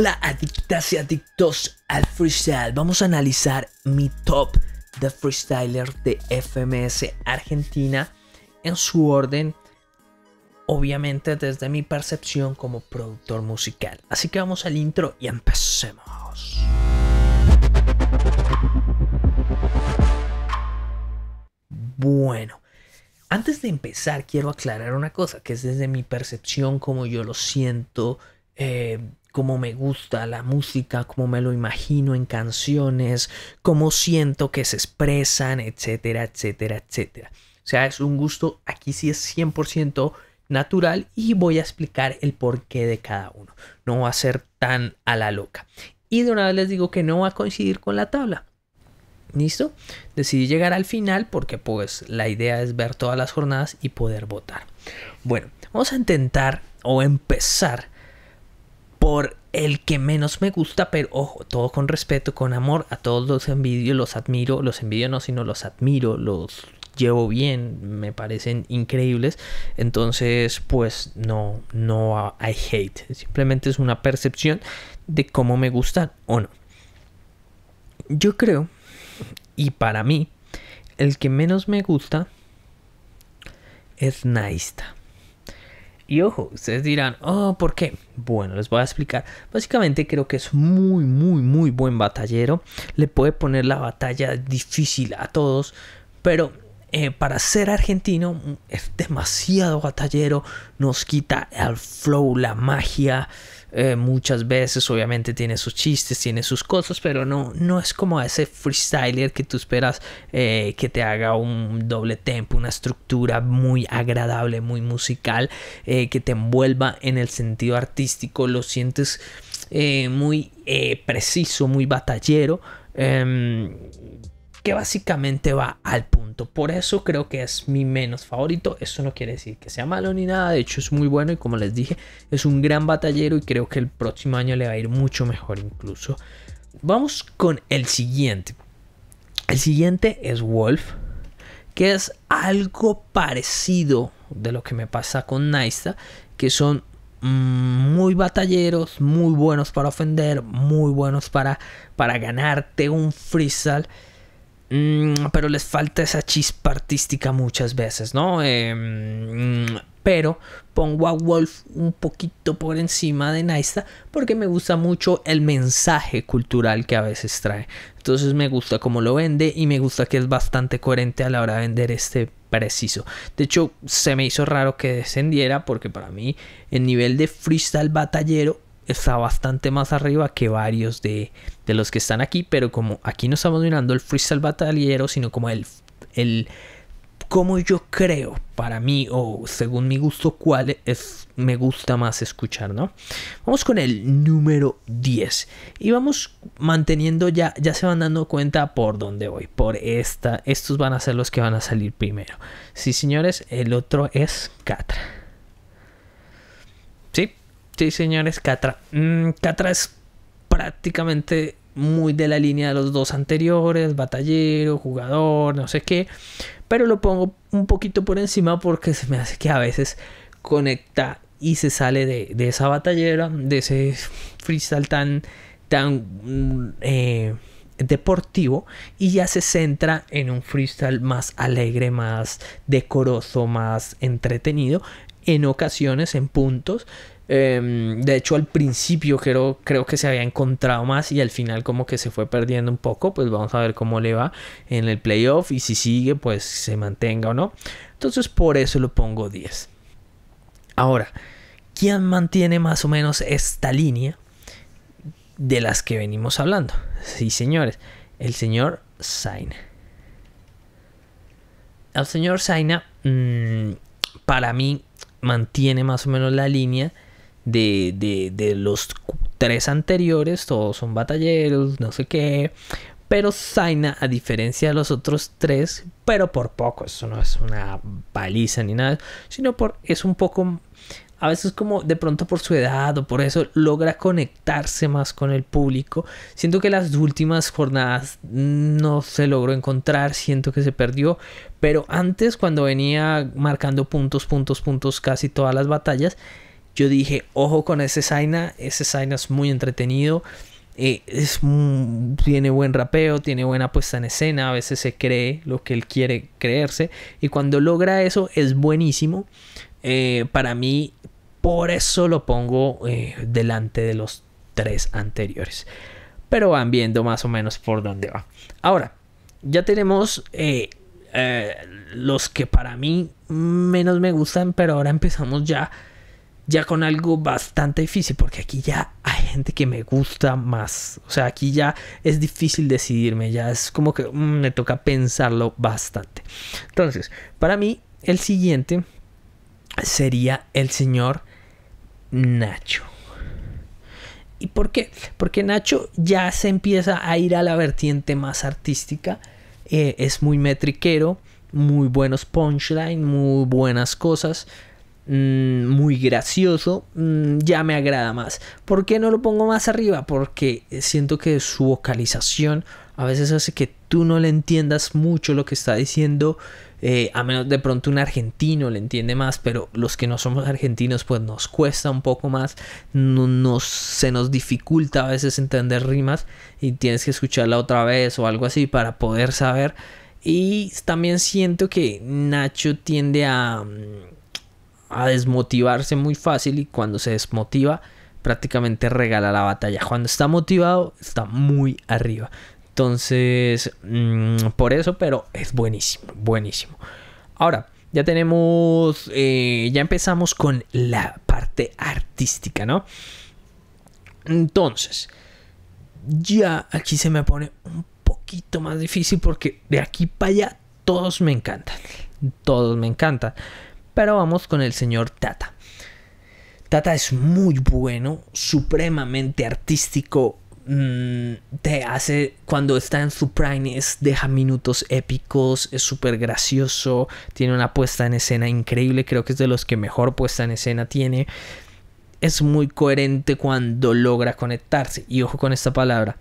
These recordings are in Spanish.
Hola adictas y adictos al freestyle. Vamos a analizar mi top de freestyler de FMS Argentina en su orden, obviamente desde mi percepción como productor musical. Así que vamos al intro y empecemos. Bueno, antes de empezar quiero aclarar una cosa que es desde mi percepción como yo lo siento. Eh, cómo me gusta la música, cómo me lo imagino en canciones, cómo siento que se expresan, etcétera, etcétera, etcétera. O sea, es un gusto, aquí sí es 100% natural y voy a explicar el porqué de cada uno. No va a ser tan a la loca. Y de una vez les digo que no va a coincidir con la tabla. ¿Listo? Decidí llegar al final porque pues la idea es ver todas las jornadas y poder votar. Bueno, vamos a intentar o empezar por el que menos me gusta, pero ojo, todo con respeto, con amor, a todos los envidio, los admiro, los envidio no, sino los admiro, los llevo bien, me parecen increíbles, entonces pues no, no I hate, simplemente es una percepción de cómo me gustan o no. Yo creo, y para mí, el que menos me gusta es Naista. Y ojo, ustedes dirán, oh, ¿por qué? Bueno, les voy a explicar. Básicamente creo que es muy, muy, muy buen batallero. Le puede poner la batalla difícil a todos, pero eh, para ser argentino mm, es demasiado batallero. Nos quita el flow, la magia. Eh, muchas veces obviamente tiene sus chistes, tiene sus cosas, pero no, no es como ese freestyler que tú esperas eh, que te haga un doble tempo, una estructura muy agradable, muy musical, eh, que te envuelva en el sentido artístico, lo sientes muy preciso, muy batallero, em, que básicamente va al por eso creo que es mi menos favorito. Eso no quiere decir que sea malo ni nada. De hecho, es muy bueno y como les dije, es un gran batallero y creo que el próximo año le va a ir mucho mejor incluso. Vamos con el siguiente. El siguiente es Wolf, que es algo parecido de lo que me pasa con Naista, que son mm, muy batalleros, muy buenos para ofender, muy buenos para, para ganarte un freestyle. Mm, pero les falta esa chispa artística muchas veces, ¿no? Em, mm, pero pongo a Wolf un poquito por encima de Naista porque me gusta mucho el mensaje cultural que a veces trae. Entonces me gusta cómo lo vende y me gusta que es bastante coherente a la hora de vender este preciso. De hecho, se me hizo raro que descendiera porque para mí el nivel de freestyle batallero está bastante más arriba que varios de, los que están aquí, pero como aquí no estamos mirando el freestyle batallero, sino como el, el como yo creo, para mí o según mi gusto, cuál es, me gusta más escuchar, ¿no? Vamos con el número 10 y vamos manteniendo ya, ya se van dando cuenta por dónde voy, por esta, estos van a ser los que van a salir primero. Sí, señores, el otro es Catra. Sí, señores, Catra. Mm, Catra es prácticamente muy de la línea de los dos anteriores, batallero, jugador, no sé qué, pero lo pongo un poquito por encima porque se me hace que a veces conecta y se sale de, esa batallera, de ese freestyle tan, tan mm, eh, deportivo y ya se centra en un freestyle más alegre, más decoroso, más entretenido, en ocasiones, en puntos Em, de hecho, al principio creo, creo que se había encontrado más y al final como que se fue perdiendo un poco. Pues vamos a ver cómo le va en el playoff y si sigue, pues se mantenga o no. Entonces por eso lo pongo 10. Ahora, ¿quién mantiene más o menos esta línea de las que venimos hablando? Sí, señores, el señor Sain El señor Zaina. Mm, para mí, mantiene más o menos la línea de, los tres anteriores, todos son batalleros, no sé qué. Pero Zaina, a diferencia de los otros tres, pero por poco, eso no es una paliza ni nada, sino por es un poco, a veces como de pronto por su edad o por eso logra conectarse más con el público. Siento que las últimas jornadas no se logró encontrar, siento que se perdió, pero antes cuando venía marcando puntos, puntos, puntos casi todas las batallas, yo dije, ojo con ese Zaina, ese Zaina es muy entretenido. Eh, es, tiene buen rapeo, tiene buena puesta en escena, a veces se cree lo que él quiere creerse. Y cuando logra eso es buenísimo. Eh, para mí, por eso lo pongo eh, delante de los tres anteriores. Pero van viendo más o menos por dónde va. Ahora, ya tenemos los que para mí menos me gustan, pero ahora empezamos ya ya con algo bastante difícil, porque aquí ya hay gente que me gusta más. O sea, aquí ya es difícil decidirme, ya es como que mm, me toca pensarlo bastante. Entonces, para mí, el siguiente sería el señor Nacho. ¿Y por qué? Porque Nacho ya se empieza a ir a la vertiente más artística. Eh, es muy metriquero, muy buenos punchline, muy buenas cosas. Mm, muy gracioso, mm, ya me agrada más. ¿Por qué no lo pongo más arriba? Porque siento que su vocalización a veces hace que tú no le entiendas mucho lo que está diciendo. Eh, a menos de pronto un argentino le entiende más, pero los que no somos argentinos pues nos cuesta un poco más, no, se nos dificulta a veces entender rimas y tienes que escucharla otra vez o algo así para poder saber. Y también siento que Nacho tiende a... Mm, a desmotivarse muy fácil y cuando se desmotiva prácticamente regala la batalla. Cuando está motivado está muy arriba. Entonces, mm, por eso, pero es buenísimo, buenísimo. Ahora, ya tenemos, eh, ya empezamos con la parte artística, ¿no? Entonces, ya aquí se me pone un poquito más difícil porque de aquí para allá todos me encantan. Todos me encantan. Pero vamos con el señor Tata. Tata es muy bueno, supremamente artístico. Mm, te hace, cuando está en su prime, deja minutos épicos, es súper gracioso, tiene una puesta en escena increíble, creo que es de los que mejor puesta en escena tiene. Es muy coherente cuando logra conectarse. Y ojo con esta palabra,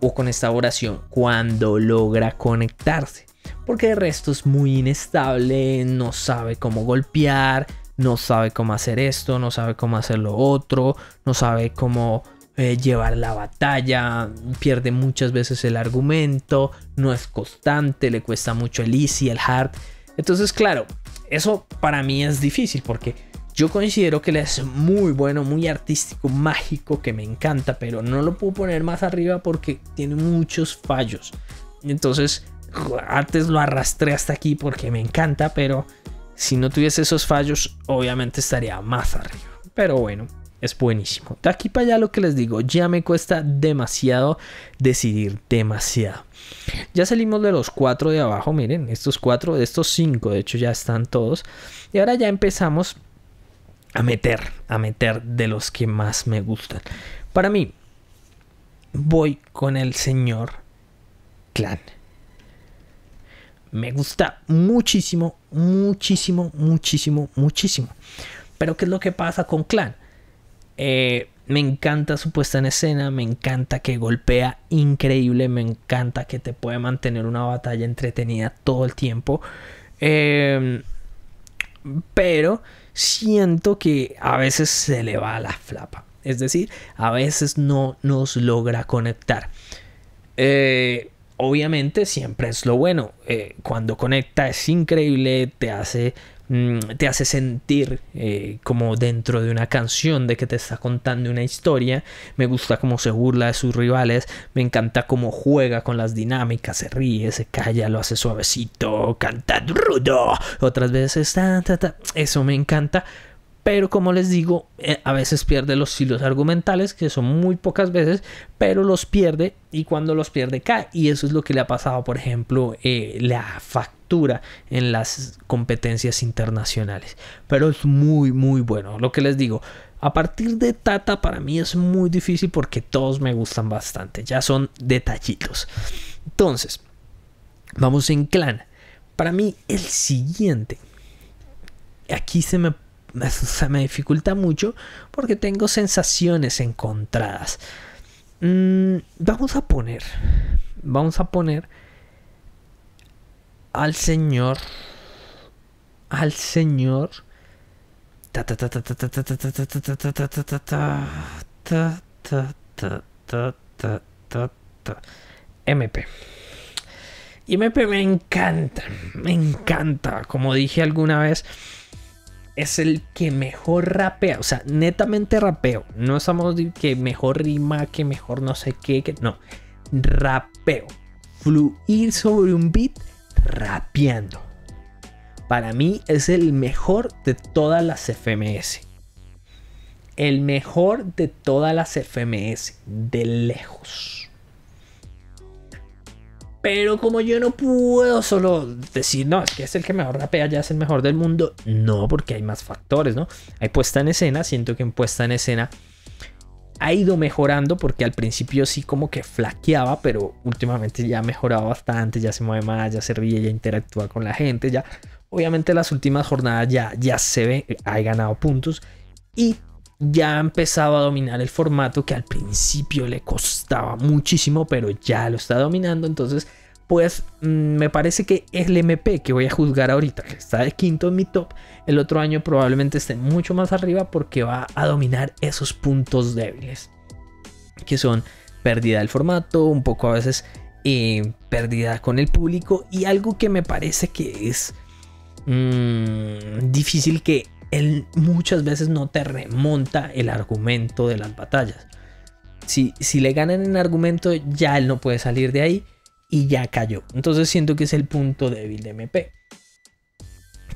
o con esta oración, cuando logra conectarse porque de resto es muy inestable, no sabe cómo golpear, no sabe cómo hacer esto, no sabe cómo hacer lo otro, no sabe cómo eh, llevar la batalla, pierde muchas veces el argumento, no es constante, le cuesta mucho el easy, el hard. Entonces, claro, eso para mí es difícil porque yo considero que le es muy bueno, muy artístico, mágico, que me encanta, pero no lo puedo poner más arriba porque tiene muchos fallos. Entonces, antes lo arrastré hasta aquí porque me encanta, pero si no tuviese esos fallos, obviamente estaría más arriba. Pero bueno, es buenísimo. De aquí para allá lo que les digo, ya me cuesta demasiado decidir, demasiado. Ya salimos de los cuatro de abajo, miren, estos cuatro, de estos cinco, de hecho ya están todos. Y ahora ya empezamos a meter, a meter de los que más me gustan. Para mí, voy con el señor Clan. Me gusta muchísimo, muchísimo, muchísimo, muchísimo. Pero ¿qué es lo que pasa con Clan? Eh, me encanta su puesta en escena, me encanta que golpea increíble, me encanta que te puede mantener una batalla entretenida todo el tiempo. Em, pero siento que a veces se le va la flapa. Es decir, a veces no nos logra conectar. Eh, obviamente siempre es lo bueno. Eh, cuando conecta es increíble, te hace, mm, te hace sentir eh, como dentro de una canción, de que te está contando una historia. Me gusta cómo se burla de sus rivales, me encanta cómo juega con las dinámicas, se ríe, se calla, lo hace suavecito, canta rudo, otras veces, eso me encanta pero como les digo, eh, a veces pierde los hilos argumentales, que son muy pocas veces, pero los pierde y cuando los pierde cae. Y eso es lo que le ha pasado, por ejemplo, eh, la factura en las competencias internacionales. Pero es muy, muy bueno, lo que les digo. A partir de Tata para mí es muy difícil porque todos me gustan bastante, ya son detallitos. Entonces, vamos en clan. Para mí el siguiente, aquí se me me dificulta mucho porque tengo sensaciones encontradas. vamos a poner, vamos a poner al señor, al señor. MP. Y MP me encanta, me encanta. Como dije alguna vez, es el que mejor rapea. O sea, netamente rapeo. No estamos que mejor rima, que mejor no sé qué. Que, no, rapeo. Fluir sobre un beat rapeando. Para mí es el mejor de todas las FMS. El mejor de todas las FMS. De lejos. Pero como yo no puedo solo decir, no, es que es el que mejor rapea, ya es el mejor del mundo. No, porque hay más factores, ¿no? Hay puesta en escena, siento que en puesta en escena ha ido mejorando porque al principio sí como que flaqueaba, pero últimamente ya ha mejorado bastante, ya se mueve más, ya se ríe, ya interactúa con la gente, ya obviamente las últimas jornadas ya, ya se ve, eh, ha ganado puntos y ya ha empezado a dominar el formato que al principio le costaba muchísimo, pero ya lo está dominando. Entonces, pues mm, me parece que el MP que voy a juzgar ahorita, que está de quinto en mi top, el otro año probablemente esté mucho más arriba porque va a dominar esos puntos débiles, que son pérdida del formato, un poco a veces eh, pérdida con el público y algo que me parece que es mm, difícil que él muchas veces no te remonta el argumento de las batallas. Si, si le ganan en argumento, ya él no puede salir de ahí y ya cayó. Entonces siento que es el punto débil de MP.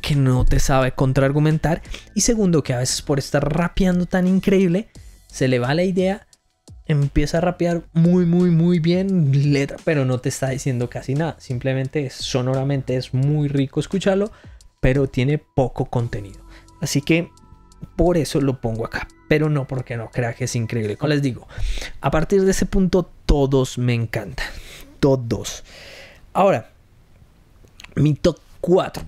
Que no te sabe contraargumentar. Y segundo, que a veces por estar rapeando tan increíble, se le va la idea, empieza a rapear muy, muy, muy bien letra, pero no te está diciendo casi nada. Simplemente sonoramente es muy rico escucharlo, pero tiene poco contenido. Así que por eso lo pongo acá. Pero no porque no crea que es increíble. Como les digo, a partir de ese punto todos me encantan. Todos. Ahora, mi top 4.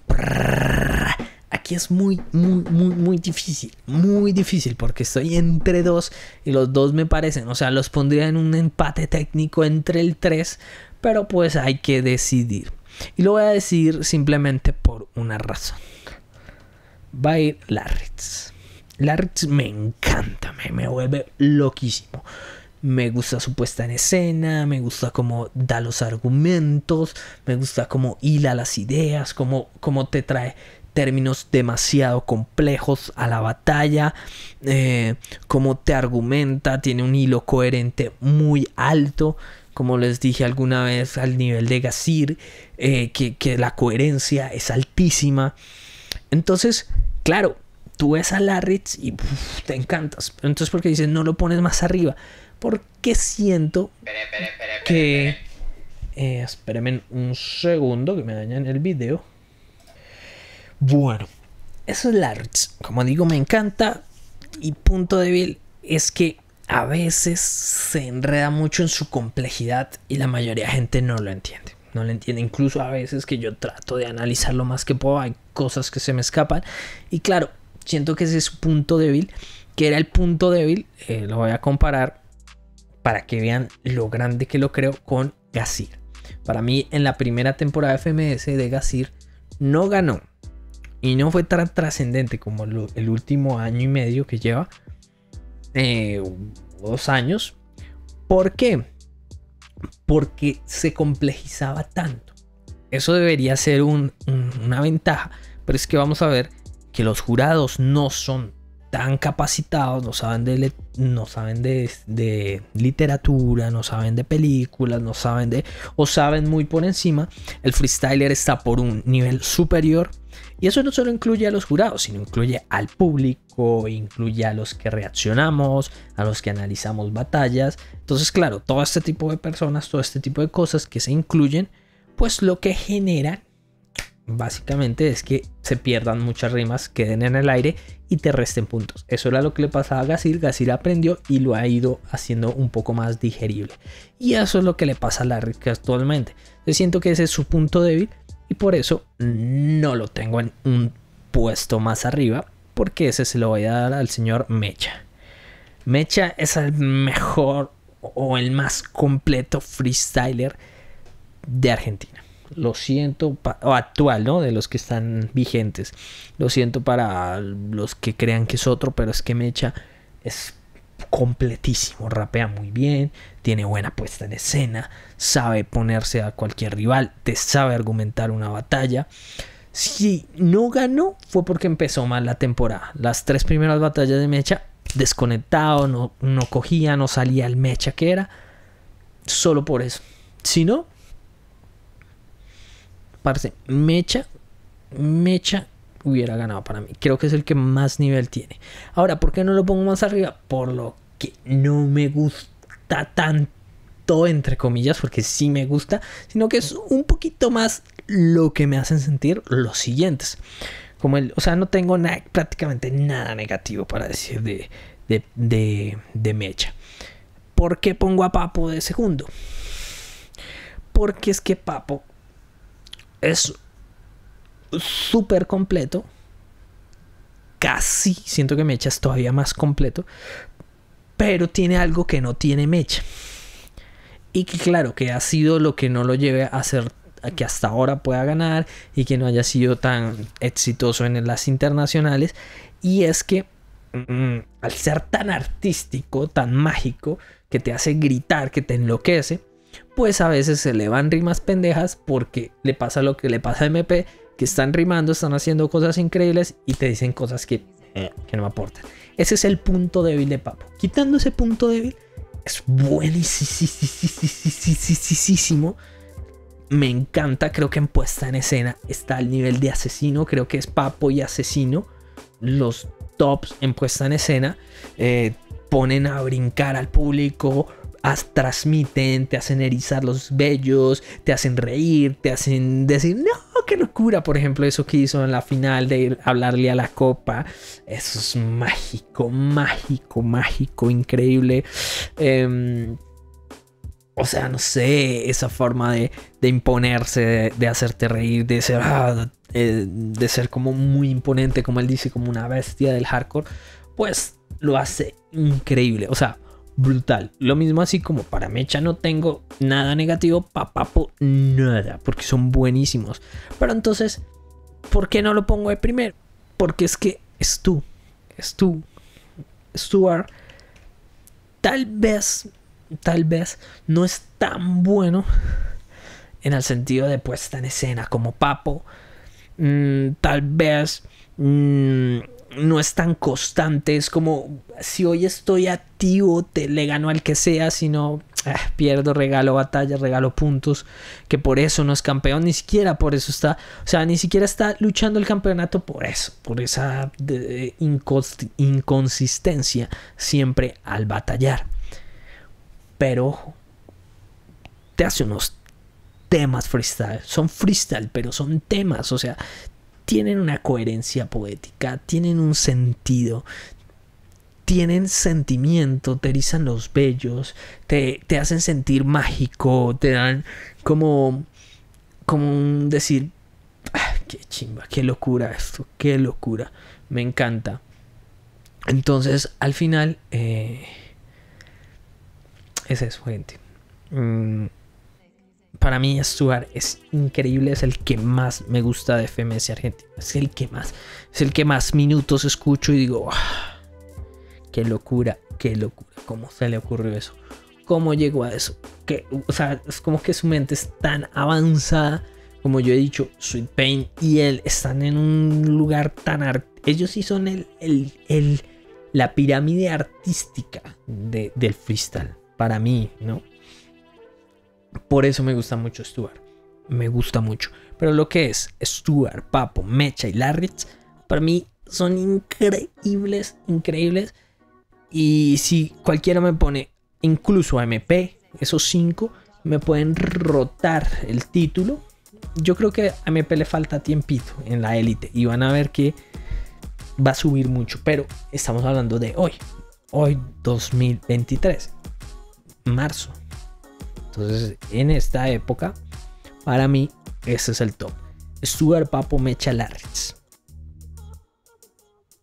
Aquí es muy, muy, muy, muy difícil. Muy difícil porque estoy entre dos y los dos me parecen. O sea, los pondría en un empate técnico entre el 3. Pero pues hay que decidir. Y lo voy a decir simplemente por una razón va a ir Larritz. Larritz me encanta, me, me vuelve loquísimo. Me gusta su puesta en escena, me gusta cómo da los argumentos, me gusta cómo hila las ideas, cómo, cómo te trae términos demasiado complejos a la batalla, Como eh, cómo te argumenta, tiene un hilo coherente muy alto, como les dije alguna vez al nivel de Gasir, eh, que, que la coherencia es altísima. Entonces, claro, tú ves a Larritz y te encantas. Entonces, ¿por qué dices, no lo pones más arriba? Porque siento que... Eh, espérenme un segundo que me dañan el video. Bueno, eso es Larritz. Como digo, me encanta. Y punto débil es que a veces se enreda mucho en su complejidad y la mayoría de gente no lo entiende no le entiende. Incluso a veces que yo trato de analizar lo más que puedo, hay cosas que se me escapan. Y claro, siento que ese es su punto débil, que era el punto débil, eh, lo voy a comparar para que vean lo grande que lo creo con Gazir Para mí en la primera temporada FMS de Gazir no ganó y no fue tan trascendente como el último año y medio que lleva, eh, dos años. ¿Por qué? porque se complejizaba tanto. Eso debería ser una ventaja, pero es que vamos a ver que los jurados no son tan capacitados, no saben, de, no saben de, literatura, no saben de películas, no saben de... o saben muy por encima. El freestyler está por un nivel superior y eso no solo incluye a los jurados, sino incluye al público, incluye a los que reaccionamos, a los que analizamos batallas. Entonces, claro, todo este tipo de personas, todo este tipo de cosas que se incluyen, pues lo que genera básicamente es que se pierdan muchas rimas, queden en el aire y te resten puntos. Eso era lo que le pasaba a Gasil, Gasil aprendió y lo ha ido haciendo un poco más digerible. Y eso es lo que le pasa a Larry actualmente. Yo siento que ese es su punto débil y por eso no lo tengo en un puesto más arriba, porque ese se lo voy a dar al señor Mecha. Mecha es el mejor o el más completo freestyler de Argentina. Lo siento, o actual, ¿no? De los que están vigentes. Lo siento para los que crean que es otro, pero es que Mecha es completísimo, rapea muy bien, tiene buena puesta en escena, sabe ponerse a cualquier rival, te sabe argumentar una batalla. Si no ganó fue porque empezó mal la temporada. Las tres primeras batallas de Mecha, desconectado, no, cogía, no salía el Mecha que era. Solo por eso. Si no, parece Mecha, Mecha hubiera ganado para mí. Creo que es el que más nivel tiene. Ahora, ¿por qué no lo pongo más arriba? Por lo que no me gusta tanto, entre comillas, porque sí me gusta, sino que es un poquito más lo que me hacen sentir los siguientes. Como el, o sea, no tengo prácticamente nada negativo para decir de, de, de, de Mecha. ¿Por qué pongo a Papo de segundo? Porque es que Papo es súper completo. Casi siento que me echas todavía más completo. Pero tiene algo que no tiene Mecha. Y que claro, que ha sido lo que no lo lleve a hacer que hasta ahora pueda ganar y que no haya sido tan exitoso en las internacionales. Y es que mm, al ser tan artístico, tan mágico, que te hace gritar, que te enloquece, pues a veces se le van rimas pendejas porque le pasa lo que le pasa a MP, que están rimando, están haciendo cosas increíbles y te dicen cosas que, eh, que no aportan. Ese es el punto débil de Papo. Quitando ese punto débil, es buenísimo. Me encanta, creo que en puesta en escena está al nivel de asesino, creo que es Papo y asesino. Los tops en puesta en escena eh, ponen a brincar al público, transmiten, te hacen erizar los vellos, te hacen reír, te hacen decir, no, qué locura. Por ejemplo, eso que hizo en la final de hablarle a la copa. Eso es mágico, mágico, mágico, increíble. Em, o sea, no sé, esa forma de, imponerse, de, hacerte reír, de ser, ah, eh, de ser como muy imponente, como él dice, como una bestia del hardcore, pues lo hace increíble. O sea, brutal. Lo mismo así como para Mecha no tengo nada negativo, para Papo nada, porque son buenísimos. Pero entonces, ¿por qué no lo pongo de primero? Porque es que es tú, es tú, Stuart. Tal vez, tal vez no es tan bueno en el sentido de puesta en escena como Papo. Mm, tal vez... Mm, no es tan constante. Es como si hoy estoy activo, te, le gano al que sea, sino no ah, pierdo, regalo batalla regalo puntos. Que por eso no es campeón, ni siquiera por eso está. O sea, ni siquiera está luchando el campeonato por eso, por esa inconsistencia siempre al batallar. Pero te hace unos temas freestyle. Son freestyle, pero son temas. O sea, tienen una coherencia poética, tienen un sentido, tienen sentimiento, te erizan los vellos, te, te, hacen sentir mágico, te dan como, como decir, qué chimba, qué locura esto, qué locura, me encanta. Entonces, al final, ese eh, es eso, gente. Mm, para mí Stuart es increíble, es el que más me gusta de FMS Argentina, es el que más, es el que más minutos escucho y digo, ah, qué locura, qué locura, cómo se le ocurrió eso, cómo llegó a eso, que, o sea, es como que su mente es tan avanzada, como yo he dicho, Sweet Pain y él están en un lugar tan, ellos sí son el, el, el, la pirámide artística del freestyle, para mí, ¿no? Por eso me gusta mucho Stuart. Me gusta mucho. Pero lo que es Stuart, Papo, Mecha y Larritz, para mí son increíbles, increíbles. Y si cualquiera me pone incluso AMP, esos cinco, me pueden rotar el título. Yo creo que a MP le falta tiempito en la élite y van a ver que va a subir mucho, pero estamos hablando de hoy, hoy 2023, marzo. Entonces, en esta época, para mí, ese es el top. Stuart Papo Mecha Larritz.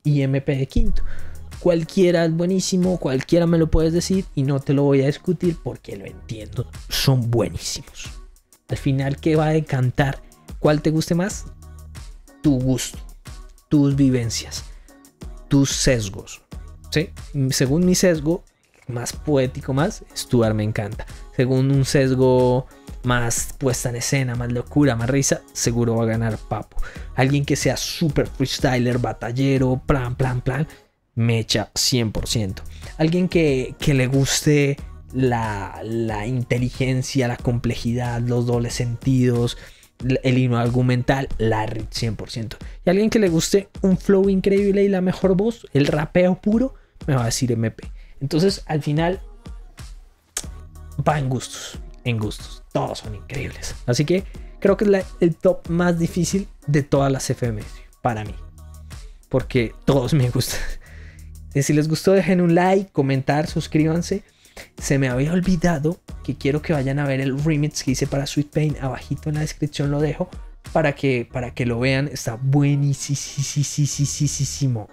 Y MP de quinto. Cualquiera es buenísimo, cualquiera me lo puedes decir y no te lo voy a discutir porque lo entiendo. Son buenísimos. Al final, ¿qué va a decantar? ¿Cuál te guste más? Tu gusto, tus vivencias, tus sesgos. ¿sí? Según mi sesgo, más poético, más, Stuart me encanta. Según un sesgo más puesta en escena, más locura, más risa, seguro va a ganar Papo. Alguien que sea super freestyler, batallero, plan, plan, plan, Me echa 100%. Alguien que, que le guste la, inteligencia, la complejidad, los dobles sentidos, el hino argumental, la 100%. Y alguien que le guste un flow increíble y la mejor voz, el rapeo puro, me va a decir MP. Entonces, al final, va en gustos, en gustos. Todos son increíbles. Así que creo que es el top más difícil de todas las FM para mí. Porque todos me gustan. Si les gustó, dejen un like, comentar, suscríbanse. Se me había olvidado que quiero que vayan a ver el remix que hice para Sweet Pain. Abajito en la descripción lo dejo para que, para que lo vean. Está buenísimo.